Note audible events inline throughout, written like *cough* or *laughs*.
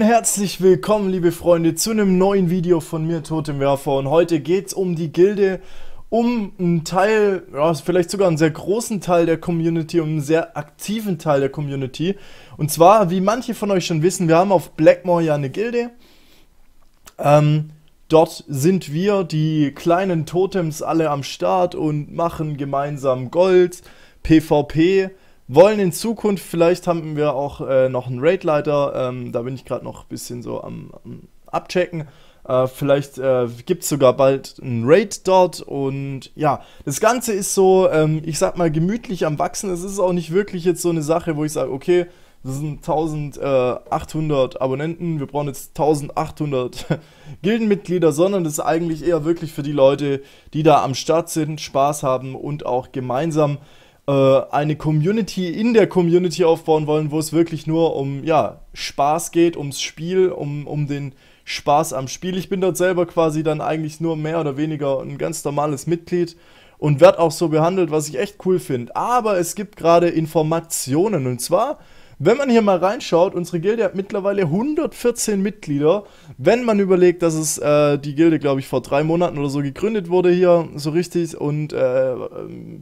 Herzlich willkommen, liebe Freunde, zu einem neuen Video von mir, Totemwerfer. Und heute geht es um die Gilde, um einen Teil, ja, vielleicht sogar einen sehr großen Teil der Community, um einen sehr aktiven Teil der Community. Und zwar, wie manche von euch schon wissen, wir haben auf Blackmore ja eine Gilde. Ähm, dort sind wir, die kleinen Totems, alle am Start und machen gemeinsam Gold, PvP, wollen in Zukunft, vielleicht haben wir auch äh, noch einen Raid-Leiter, ähm, da bin ich gerade noch ein bisschen so am, am Abchecken. Äh, vielleicht äh, gibt es sogar bald einen Raid dort und ja, das Ganze ist so, ähm, ich sag mal, gemütlich am Wachsen. Es ist auch nicht wirklich jetzt so eine Sache, wo ich sage, okay, das sind 1800 äh, Abonnenten, wir brauchen jetzt 1800 *laughs* Gildenmitglieder, sondern das ist eigentlich eher wirklich für die Leute, die da am Start sind, Spaß haben und auch gemeinsam äh, eine Community in der Community aufbauen wollen, wo es wirklich nur um ja, Spaß geht, ums Spiel, um, um den Spaß am Spiel. Ich bin dort selber quasi dann eigentlich nur mehr oder weniger ein ganz normales Mitglied und werde auch so behandelt, was ich echt cool finde. Aber es gibt gerade Informationen und zwar wenn man hier mal reinschaut, unsere Gilde hat mittlerweile 114 Mitglieder. Wenn man überlegt, dass es äh, die Gilde, glaube ich, vor drei Monaten oder so gegründet wurde hier, so richtig, und äh,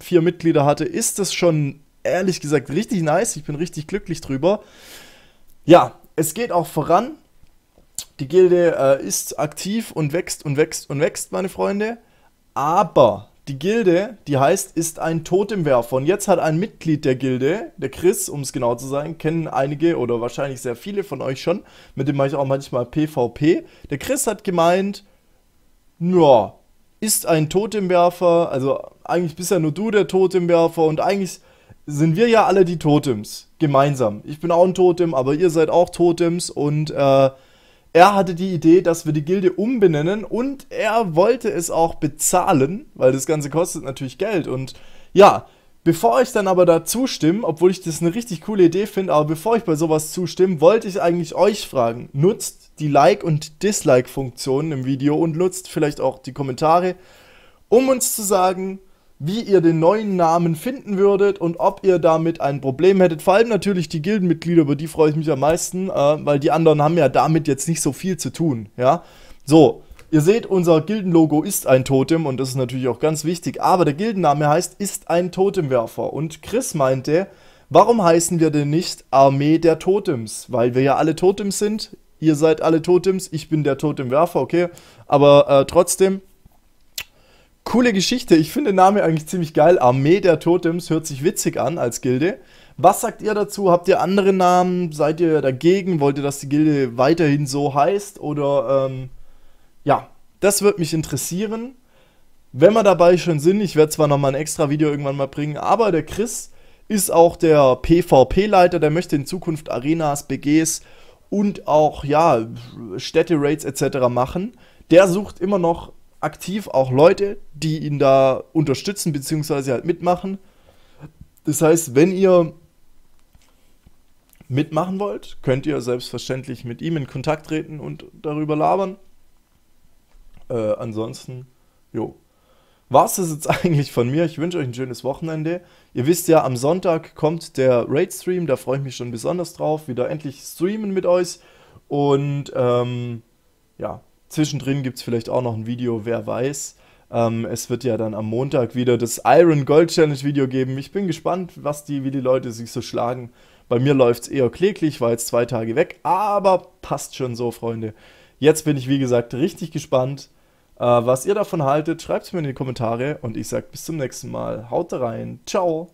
vier Mitglieder hatte, ist das schon ehrlich gesagt richtig nice. Ich bin richtig glücklich drüber. Ja, es geht auch voran. Die Gilde äh, ist aktiv und wächst und wächst und wächst, meine Freunde. Aber die Gilde, die heißt, ist ein Totemwerfer. Und jetzt hat ein Mitglied der Gilde, der Chris, um es genau zu sein, kennen einige oder wahrscheinlich sehr viele von euch schon, mit dem mache ich auch manchmal PvP. Der Chris hat gemeint, ja, ist ein Totemwerfer, also eigentlich bist ja nur du der Totemwerfer und eigentlich sind wir ja alle die Totems, gemeinsam. Ich bin auch ein Totem, aber ihr seid auch Totems und äh, er hatte die Idee, dass wir die Gilde umbenennen und er wollte es auch bezahlen, weil das Ganze kostet natürlich Geld. Und ja, bevor ich dann aber da zustimme, obwohl ich das eine richtig coole Idee finde, aber bevor ich bei sowas zustimme, wollte ich eigentlich euch fragen, nutzt die Like- und Dislike-Funktionen im Video und nutzt vielleicht auch die Kommentare, um uns zu sagen, wie ihr den neuen Namen finden würdet und ob ihr damit ein Problem hättet. Vor allem natürlich die Gildenmitglieder, über die freue ich mich am meisten, äh, weil die anderen haben ja damit jetzt nicht so viel zu tun, ja. So, ihr seht, unser Gildenlogo ist ein Totem und das ist natürlich auch ganz wichtig, aber der Gildenname heißt ist ein Totemwerfer und Chris meinte, warum heißen wir denn nicht Armee der Totems? Weil wir ja alle Totems sind, ihr seid alle Totems, ich bin der Totemwerfer, okay, aber äh, trotzdem coole Geschichte. Ich finde den Namen eigentlich ziemlich geil. Armee der Totems hört sich witzig an als Gilde. Was sagt ihr dazu? Habt ihr andere Namen? Seid ihr dagegen? Wollt ihr, dass die Gilde weiterhin so heißt? Oder ähm, ja, das würde mich interessieren. Wenn wir dabei schon sind, ich werde zwar nochmal ein extra Video irgendwann mal bringen, aber der Chris ist auch der PvP-Leiter, der möchte in Zukunft Arenas, BGs und auch ja, Städte-Raids etc. machen. Der sucht immer noch aktiv auch Leute, die ihn da unterstützen bzw. halt mitmachen. Das heißt, wenn ihr mitmachen wollt, könnt ihr selbstverständlich mit ihm in Kontakt treten und darüber labern. Äh, ansonsten, jo. War es das jetzt *laughs* eigentlich von mir? Ich wünsche euch ein schönes Wochenende. Ihr wisst ja, am Sonntag kommt der Raid-Stream, da freue ich mich schon besonders drauf, wieder endlich streamen mit euch. Und ähm, ja, Zwischendrin gibt es vielleicht auch noch ein Video, wer weiß. Ähm, es wird ja dann am Montag wieder das Iron Gold Challenge Video geben. Ich bin gespannt, was die, wie die Leute sich so schlagen. Bei mir läuft es eher kläglich, war jetzt zwei Tage weg, aber passt schon so, Freunde. Jetzt bin ich, wie gesagt, richtig gespannt, äh, was ihr davon haltet. Schreibt es mir in die Kommentare und ich sage bis zum nächsten Mal. Haut rein. Ciao.